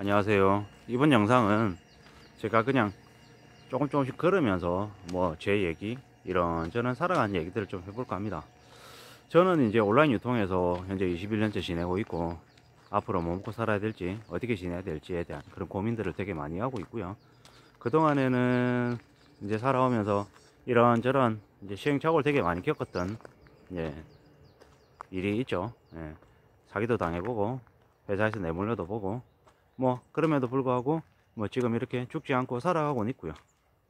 안녕하세요 이번 영상은 제가 그냥 조금 조금씩 걸으면서 뭐 제 얘기 이런저는 살아가는 얘기들을 좀 해볼까 합니다 저는 이제 온라인 유통에서 현재 21년째 지내고 있고 앞으로 뭐 먹고 살아야 될지 어떻게 지내야 될지에 대한 그런 고민들을 되게 많이 하고 있고요 그동안에는 이제 살아오면서 이런저런 이제 시행착오를 되게 많이 겪었던 예, 일이 있죠 예, 사기도 당해보고 회사에서 내몰려도 보고 뭐 그럼에도 불구하고 뭐 지금 이렇게 죽지 않고 살아가고는 있고요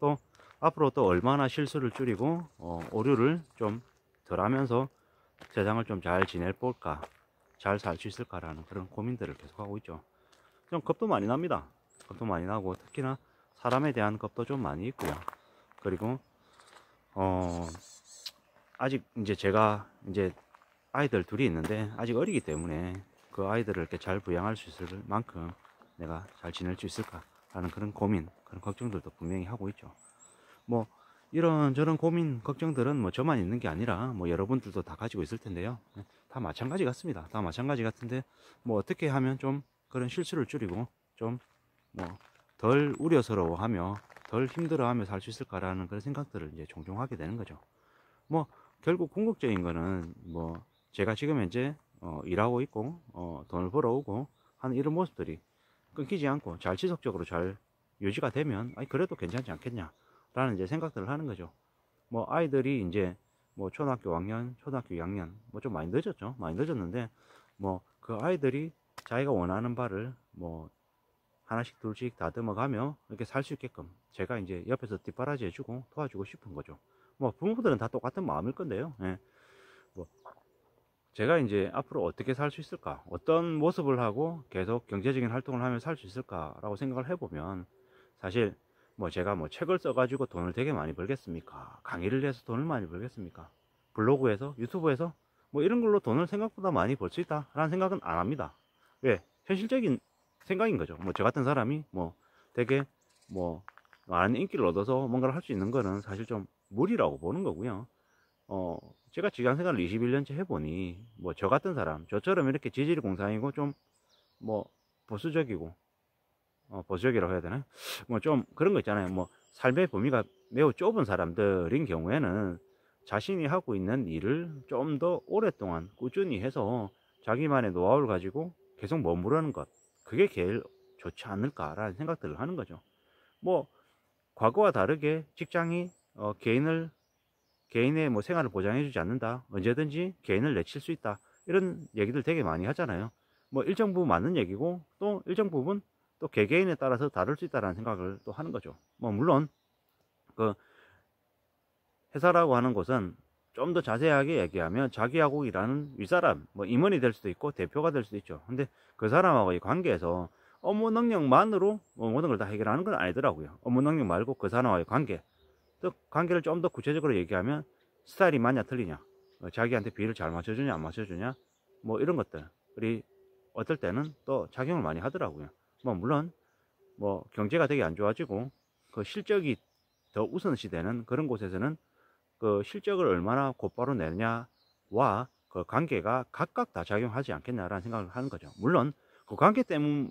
또 앞으로 또 얼마나 실수를 줄이고 어, 오류를 좀 덜 하면서 세상을 좀 잘 지낼 볼까 잘 살 수 있을까라는 그런 고민들을 계속하고 있죠 좀 겁도 많이 납니다 겁도 많이 나고 특히나 사람에 대한 겁도 좀 많이 있고요 그리고 어 아직 이제 제가 이제 아이들 둘이 있는데 아직 어리기 때문에 그 아이들을 이렇게 잘 부양할 수 있을 만큼 내가 잘 지낼 수 있을까라는 그런 고민, 그런 걱정들도 분명히 하고 있죠. 뭐 이런 저런 고민, 걱정들은 뭐 저만 있는 게 아니라 뭐 여러분들도 다 가지고 있을 텐데요. 네, 다 마찬가지 같습니다. 다 마찬가지 같은데 뭐 어떻게 하면 좀 그런 실수를 줄이고 좀 뭐 덜 우려스러워하며 덜 힘들어하며 살 수 있을까라는 그런 생각들을 이제 종종 하게 되는 거죠. 뭐 결국 궁극적인 거는 뭐 제가 지금 현재 어, 일하고 있고 어, 돈을 벌어오고 하는 이런 모습들이 끊기지 않고 잘 지속적으로 잘 유지가 되면 아니 그래도 괜찮지 않겠냐라는 이제 생각들을 하는 거죠. 뭐 아이들이 이제 뭐 초등학교 학년 초등학교 2학년 뭐 좀 많이 늦었죠. 많이 늦었는데 뭐 그 아이들이 자기가 원하는 바를 뭐 하나씩 둘씩 다듬어가며 이렇게 살 수 있게끔 제가 이제 옆에서 뒷바라지 해주고 도와주고 싶은 거죠. 뭐 부모들은 다 똑같은 마음일 건데요. 예. 제가 이제 앞으로 어떻게 살 수 있을까 어떤 모습을 하고 계속 경제적인 활동을 하며 살 수 있을까 라고 생각을 해보면 사실 뭐 제가 뭐 책을 써가지고 돈을 되게 많이 벌겠습니까 강의를 해서 돈을 많이 벌겠습니까 블로그에서 유튜브에서 뭐 이런 걸로 돈을 생각보다 많이 벌 수 있다 라는 생각은 안 합니다 왜 예, 현실적인 생각인 거죠 뭐 저 같은 사람이 뭐 되게 뭐 많은 인기를 얻어서 뭔가를 할 수 있는 거는 사실 좀 무리라고 보는 거고요 어 제가 직장생활을 21년째 해보니 뭐 저 같은 사람 저처럼 이렇게 지질 이 공상이고 좀 뭐 보수적이고 어, 보수적이라고 해야 되나 뭐 좀 그런 거 있잖아요 뭐 삶의 범위가 매우 좁은 사람들인 경우에는 자신이 하고 있는 일을 좀 더 오랫동안 꾸준히 해서 자기만의 노하우를 가지고 계속 머무르는 것 그게 제일 좋지 않을까라는 생각들을 하는 거죠 뭐 과거와 다르게 직장이 어, 개인을 개인의 뭐 생활을 보장해주지 않는다. 언제든지 개인을 내칠 수 있다. 이런 얘기들 되게 많이 하잖아요. 뭐 일정 부분 맞는 얘기고 또 일정 부분 또 개개인에 따라서 다를 수 있다라는 생각을 또 하는 거죠. 뭐 물론 그 회사라고 하는 곳은 좀 더 자세하게 얘기하면 자기하고 일하는 윗사람, 뭐 임원이 될 수도 있고 대표가 될 수도 있죠. 근데 그 사람하고의 관계에서 업무 능력만으로 뭐 모든 걸 다 해결하는 건 아니더라고요. 업무 능력 말고 그 사람과의 관계, 또 관계를 좀 더 구체적으로 얘기하면 스타일이 맞냐 틀리냐 어, 자기한테 비율을 잘 맞춰주냐 안 맞춰주냐 뭐 이런 것들이 어떨 때는 또 작용을 많이 하더라고요 뭐 물론 뭐 경제가 되게 안 좋아지고 그 실적이 더 우선시되는 그런 곳에서는 그 실적을 얼마나 곧바로 내느냐와 그 관계가 각각 다 작용하지 않겠냐라는 생각을 하는 거죠 물론 그 관계 때문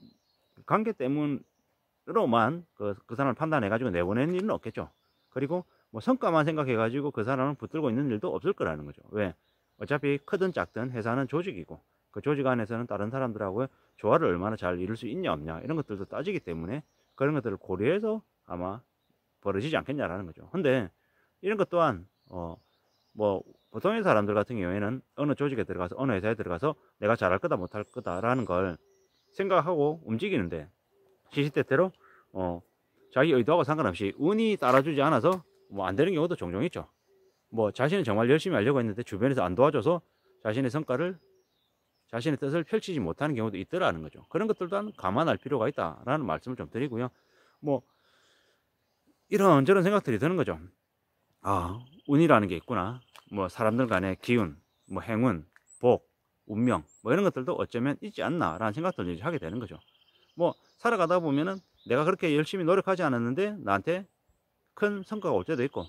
관계 때문으로만 그, 그 사람을 판단해 가지고 내보내는 일은 없겠죠 그리고 뭐 성과만 생각해 가지고 그 사람을 붙들고 있는 일도 없을 거라는 거죠 왜 어차피 크든 작든 회사는 조직이고 그 조직 안에서는 다른 사람들하고 조화를 얼마나 잘 이룰 수 있냐 없냐 이런 것들도 따지기 때문에 그런 것들을 고려해서 아마 벌어지지 않겠냐라는 거죠 근데 이런 것 또한 어뭐 보통의 사람들 같은 경우에는 어느 조직에 들어가서 어느 회사에 들어가서 내가 잘할 거다 못할 거다라는 걸 생각하고 움직이는데 시시때때로 어 자기 의도하고 상관없이 운이 따라주지 않아서 뭐 안 되는 경우도 종종 있죠. 뭐 자신은 정말 열심히 하려고 했는데 주변에서 안 도와줘서 자신의 성과를 자신의 뜻을 펼치지 못하는 경우도 있더라는 거죠. 그런 것들도 감안할 필요가 있다라는 말씀을 좀 드리고요. 뭐 이런저런 생각들이 드는 거죠. 아, 운이라는 게 있구나. 뭐 사람들 간의 기운, 뭐 행운, 복, 운명 뭐 이런 것들도 어쩌면 있지 않나라는 생각들을 하게 되는 거죠. 뭐 살아가다 보면은 내가 그렇게 열심히 노력하지 않았는데 나한테 큰 성과가 올 때도 있고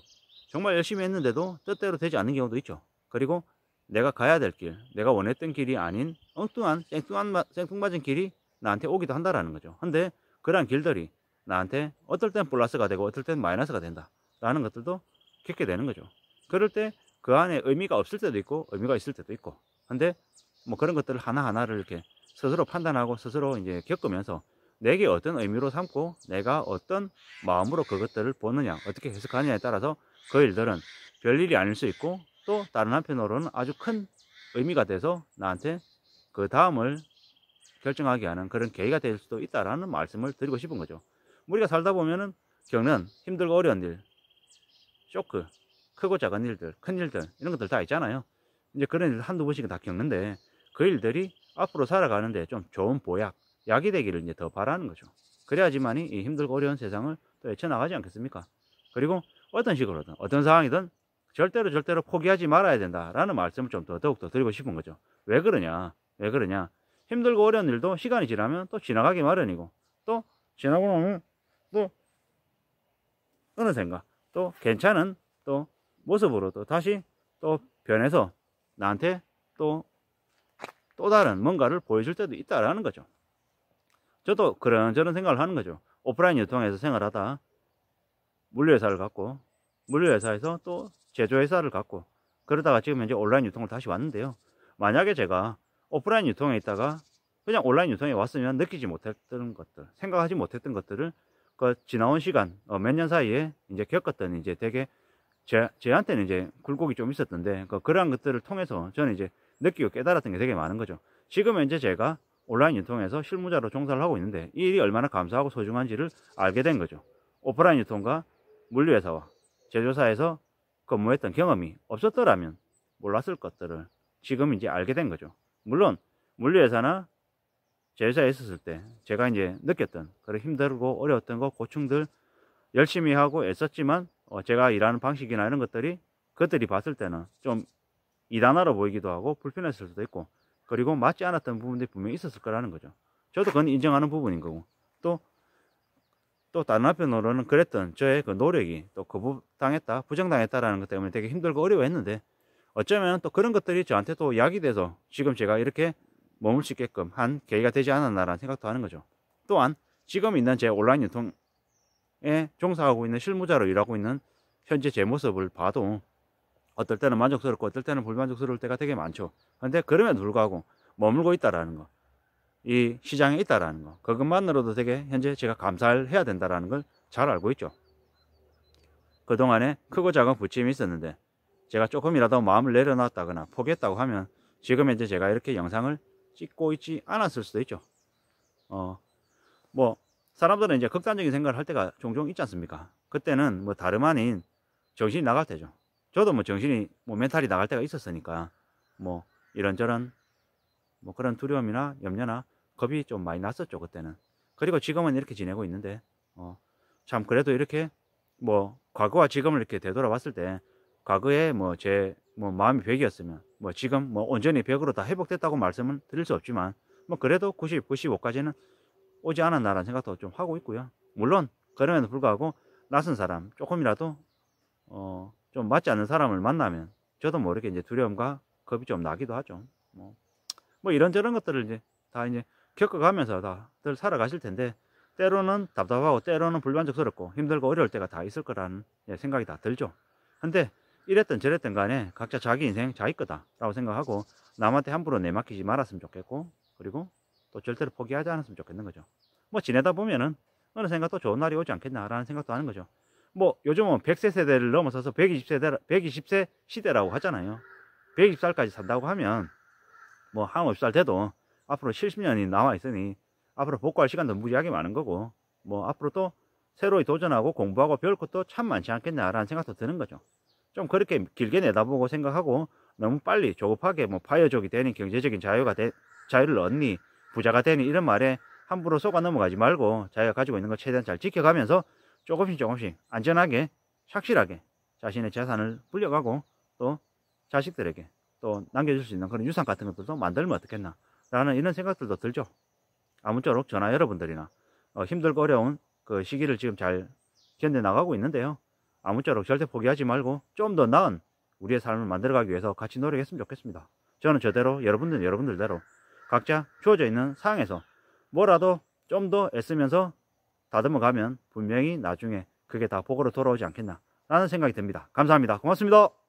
정말 열심히 했는데도 뜻대로 되지 않는 경우도 있죠. 그리고 내가 가야 될 길, 내가 원했던 길이 아닌 엉뚱한 생뚱한 생뚱맞은 길이 나한테 오기도 한다라는 거죠. 근데 그러한 길들이 나한테 어떨 땐 플러스가 되고 어떨 땐 마이너스가 된다라는 것들도 겪게 되는 거죠. 그럴 때 그 안에 의미가 없을 때도 있고 의미가 있을 때도 있고. 근데 뭐 그런 것들을 하나하나를 이렇게 스스로 판단하고 스스로 이제 겪으면서 내게 어떤 의미로 삼고 내가 어떤 마음으로 그것들을 보느냐 어떻게 해석하느냐에 따라서 그 일들은 별일이 아닐 수 있고 또 다른 한편으로는 아주 큰 의미가 돼서 나한테 그 다음을 결정하게 하는 그런 계기가 될 수도 있다라는 말씀을 드리고 싶은 거죠. 우리가 살다 보면은 겪는 힘들고 어려운 일, 쇼크, 크고 작은 일들, 큰 일들 이런 것들 다 있잖아요. 이제 그런 일 한두 번씩은 다 겪는데 그 일들이 앞으로 살아가는데 좀 좋은 보약, 약이 되기를 이제 더 바라는 거죠. 그래야지만이 이 힘들고 어려운 세상을 또 헤쳐나가지 않겠습니까? 그리고 어떤 식으로든 어떤 상황이든 절대로 절대로 포기하지 말아야 된다라는 말씀을 좀 더 더욱더 드리고 싶은 거죠. 왜 그러냐? 왜 그러냐? 힘들고 어려운 일도 시간이 지나면 또 지나가기 마련이고 또 지나고 나면 또 어느샌가 또 괜찮은 또 모습으로 또 다시 또 변해서 나한테 또또 또 다른 뭔가를 보여줄 때도 있다라는 거죠. 저도 그런저런 생각을 하는 거죠. 오프라인 유통에서 생활하다 물류회사를 갖고 물류회사에서 또 제조회사를 갖고 그러다가 지금 현재 온라인 유통을 다시 왔는데요. 만약에 제가 오프라인 유통에 있다가 그냥 온라인 유통에 왔으면 느끼지 못했던 것들, 생각하지 못했던 것들을 그 지나온 시간 어, 몇년 사이에 이제 겪었던 이제 되게 제, 제한테는 이제 굴곡이 좀 있었던데 그, 그러한 것들을 통해서 저는 이제 느끼고 깨달았던 게 되게 많은 거죠. 지금 현재 제가 온라인유통에서 실무자로 종사를 하고 있는데 이 일이 얼마나 감사하고 소중한지를 알게 된 거죠. 오프라인 유통과 물류회사와 제조사에서 근무했던 경험이 없었더라면 몰랐을 것들을 지금 이제 알게 된 거죠. 물론 물류회사나 제조사에 있었을 때 제가 이제 느꼈던 그런 힘들고 어려웠던 거 고충들 열심히 하고 애썼지만 어 제가 일하는 방식이나 이런 것들이 그들이 봤을 때는 좀 이단화로 보이기도 하고 불편했을 수도 있고 그리고 맞지 않았던 부분들이 분명히 있었을 거라는 거죠. 저도 그건 인정하는 부분인 거고 또 또 다른 한편으로는 그랬던 저의 그 노력이 또 거부당했다 부정당했다라는 것 때문에 되게 힘들고 어려워했는데 어쩌면 또 그런 것들이 저한테 또 약이 돼서 지금 제가 이렇게 머물 수 있게끔 한 계기가 되지 않았나라는 생각도 하는 거죠. 또한 지금 있는 제 온라인 유통에 종사하고 있는 실무자로 일하고 있는 현재 제 모습을 봐도 어떨 때는 만족스럽고 어떨 때는 불만족스러울 때가 되게 많죠. 근데 그럼에도 불구하고 머물고 있다라는 거. 이 시장에 있다라는 거. 그것만으로도 되게 현재 제가 감사를 해야 된다라는 걸 잘 알고 있죠. 그동안에 크고 작은 부침이 있었는데 제가 조금이라도 마음을 내려놨다거나 포기했다고 하면 지금 현재 제가 이렇게 영상을 찍고 있지 않았을 수도 있죠. 어, 뭐, 사람들은 이제 극단적인 생각을 할 때가 종종 있지 않습니까? 그때는 뭐 다름 아닌 정신이 나갈 때죠. 저도 뭐 정신이 뭐 멘탈이 나갈 때가 있었으니까 뭐 이런저런 뭐 그런 두려움이나 염려나 겁이 좀 많이 났었죠 그때는 그리고 지금은 이렇게 지내고 있는데 어, 참 그래도 이렇게 뭐 과거와 지금을 이렇게 되돌아봤을 때 과거에 뭐 제뭐 뭐 마음이 벽이었으면 뭐 지금 뭐 온전히 벽으로 다 회복됐다고 말씀은 드릴 수 없지만 뭐 그래도 90, 95까지는 오지 않았나라는 생각도 좀 하고 있고요. 물론 그럼에도 불구하고 낯선 사람 조금이라도 어좀 맞지 않는 사람을 만나면 저도 모르게 이제 두려움과 겁이 좀 나기도 하죠. 뭐, 뭐 이런저런 것들을 이제 다 이제 겪어가면서 다들 살아가실 텐데 때로는 답답하고 때로는 불만족스럽고 힘들고 어려울 때가 다 있을 거라는 예, 생각이 다 들죠. 근데 이랬든 저랬든 간에 각자 자기 인생 자기 거다라고 생각하고 남한테 함부로 내맡기지 말았으면 좋겠고 그리고 또 절대로 포기하지 않았으면 좋겠는 거죠. 뭐 지내다 보면은 어느 생각 또 좋은 날이 오지 않겠나라는 생각도 하는 거죠. 뭐 요즘은 100세 세대를 넘어서서 120세대, 120세 시대라고 하잖아요. 120살까지 산다고 하면 뭐 한 50살 돼도 앞으로 70년이 남아 있으니 앞으로 복구할 시간도 무지하게 많은 거고 뭐 앞으로 또 새로이 도전하고 공부하고 배울 것도 참 많지 않겠냐라는 생각도 드는 거죠. 좀 그렇게 길게 내다보고 생각하고 너무 빨리 조급하게 뭐 파이어족이 되니 경제적인 자유가 되, 자유를 얻니 부자가 되니 이런 말에 함부로 속아 넘어가지 말고 자기가 가지고 있는 걸 최대한 잘 지켜가면서 조금씩 조금씩 안전하게 착실하게 자신의 재산을 불려가고 또 자식들에게 또 남겨줄 수 있는 그런 유산 같은 것들도 만들면 어떻겠나 라는 이런 생각들도 들죠 아무쪼록 전화 여러분들이나 어, 힘들고 어려운 그 시기를 지금 잘 견뎌나가고 있는데요 아무쪼록 절대 포기하지 말고 좀 더 나은 우리의 삶을 만들어가기 위해서 같이 노력했으면 좋겠습니다 저는 저대로 여러분들은 여러분들대로 각자 주어져 있는 상황에서 뭐라도 좀 더 애쓰면서 다듬어 가면 분명히 나중에 그게 다 복으로 돌아오지 않겠나 라는 생각이 듭니다. 감사합니다. 고맙습니다.